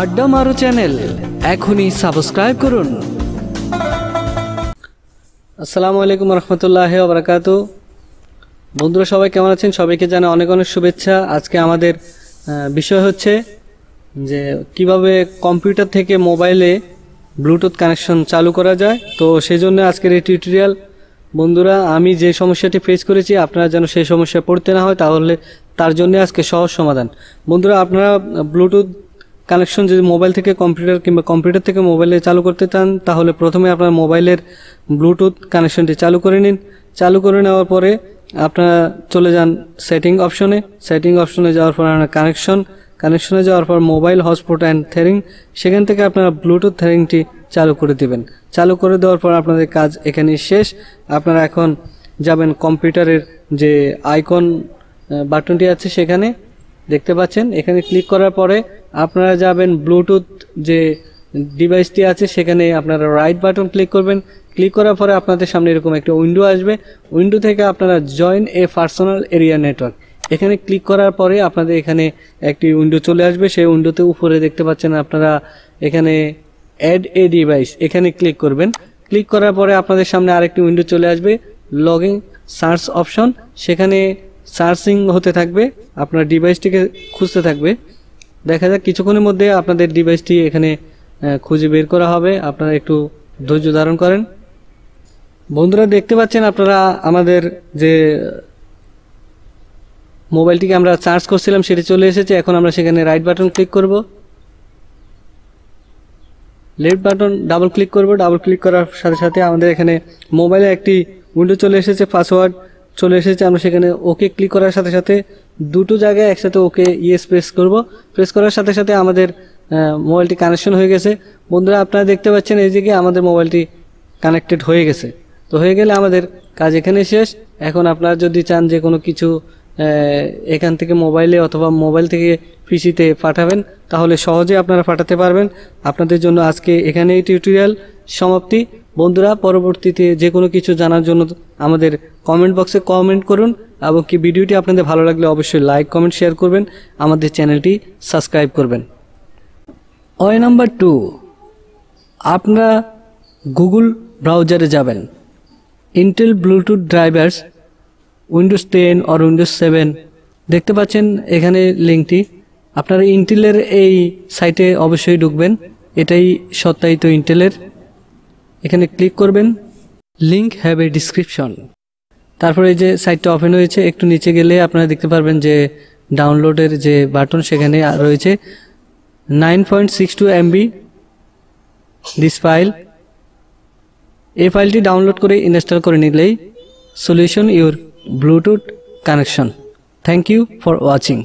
আড্ডা মারো চ্যানেল এখনই সাবস্ক্রাইব করুন আসসালামু আলাইকুম রহমতুল্লাহ আবরাকাত বন্ধুরা সবাই কেমন আছেন সবাইকে জানা অনেক অনেক শুভেচ্ছা আজকে আমাদের বিষয় হচ্ছে যে কিভাবে কম্পিউটার থেকে মোবাইলে ব্লুটুথ কানেকশন চালু করা যায় তো সেই জন্য আজকের এই টিউটোরিয়াল বন্ধুরা আমি যে সমস্যাটি ফেস করেছি আপনারা যেন সেই সমস্যা পড়তে না হয় তাহলে তার জন্য আজকে সহজ সমাধান বন্ধুরা আপনারা ব্লুটুথ কানেকশন যদি মোবাইল থেকে কম্পিউটার কিংবা কম্পিউটার থেকে মোবাইলে চালু করতে চান তাহলে প্রথমে আপনার মোবাইলের ব্লুটুথ কানেকশনটি চালু করে নিন চালু করে নেওয়ার পরে আপনারা চলে যান সেটিং অপশনে সেটিং অপশনে যাওয়ার পর আপনার কানেকশন কানেকশনে যাওয়ার পর মোবাইল হটস্পট অ্যান্ড থেরিং সেখান থেকে আপনারা ব্লুটুথ থেরিংটি চালু করে দিবেন চালু করে দেওয়ার পর আপনাদের কাজ এখানেই শেষ আপনারা এখন যাবেন কম্পিউটারের যে আইকন বাটনটি আছে সেখানে দেখতে পাচ্ছেন এখানে ক্লিক করার পরে আপনারা যাবেন ব্লুটুথ যে ডিভাইসটি আছে সেখানে আপনারা রাইট বাটন ক্লিক করবেন ক্লিক করার পরে আপনাদের সামনে এরকম একটা উইন্ডো আসবে উইন্ডো থেকে আপনারা join a personal area network এখানে ক্লিক করার পরে আপনাদের এখানে একটি উইন্ডো চলে আসবে সেই উইন্ডোতে উপরে দেখতে পাচ্ছেন আপনারা এখানে অ্যাড এ ডিভাইস এখানে ক্লিক করবেন ক্লিক করার পরে আপনাদের সামনে আরেকটি উইন্ডো চলে আসবে লগিং সার্চ অপশন সেখানে সার্চিং হতে থাকবে আপনার ডিভাইসটিকে খুঁজতে থাকবে দেখা যাক কিছুক্ষণের মধ্যে আপনাদের ডিভাইসটি এখানে খুঁজে বের করা হবে আপনারা একটু ধৈর্য ধারণ করেন বন্ধুরা দেখতে পাচ্ছেন আপনারা আমাদের যে মোবাইলটিকে আমরা চার্জ করছিলাম সেটি চলে এসেছে এখন আমরা সেখানে রাইট বাটন ক্লিক করব লেফট বাটন ডাবল ক্লিক করব ডাবল ক্লিক করার সাথে সাথে আমাদের এখানে মোবাইলে একটি উইন্ডো চলে এসেছে পাসওয়ার্ড চলে এসেছে আমরা সেখানে ওকে ক্লিক করার সাথে সাথে দুটো জায়গায় একসাথে ওকে ইয়েস প্রেস করব প্রেস করার সাথে সাথে আমাদের মোবাইলটি কানেকশন হয়ে গেছে বন্ধুরা আপনারা দেখতে পাচ্ছেন এই দিকে আমাদের মোবাইলটি কানেক্টেড হয়ে গেছে তো হয়ে গেলে আমাদের কাজ এখানে শেষ এখন আপনারা যদি চান যে কোনো কিছু এখান থেকে মোবাইলে অথবা মোবাইল থেকে পিসিতে পাঠাবেন তাহলে সহজে আপনারা পাঠাতে পারবেন আপনাদের জন্য আজকে এখানেই টিউটোরিয়াল সমাপ্তি বন্ধুরা পরবর্তীতে যে কোনো কিছু জানার জন্য আমাদের কমেন্ট বক্সে কমেন্ট করুন এবং কি ভিডিওটি আপনাদের ভালো লাগলে অবশ্যই লাইক কমেন্ট শেয়ার করবেন আমাদের চ্যানেলটি সাবস্ক্রাইব করবেন অয় নাম্বার টু আপনারা গুগল ব্রাউজারে যাবেন Intel bluetooth drivers Windows ten or Windows seven দেখতে পাচ্ছেন এখানে লিঙ্কটি আপনারা ইন্টেলের এই সাইটে অবশ্যই ঢুকবেন এটাই সত্যায়িত ইন্টেলের এখানে ক্লিক করবেন লিঙ্ক হ্যাভ এ ডিসক্রিপশন তারপরে এই যে সাইটটা ওপেন হয়েছে একটু নিচে গেলে আপনারা দেখতে পারবেন যে ডাউনলোডের যে বাটন সেখানে রয়েছে nine point six two MB this file এই ফাইলটি ডাউনলোড করে ইনস্টল করে নিলেই solution your bluetooth connection thank you for watching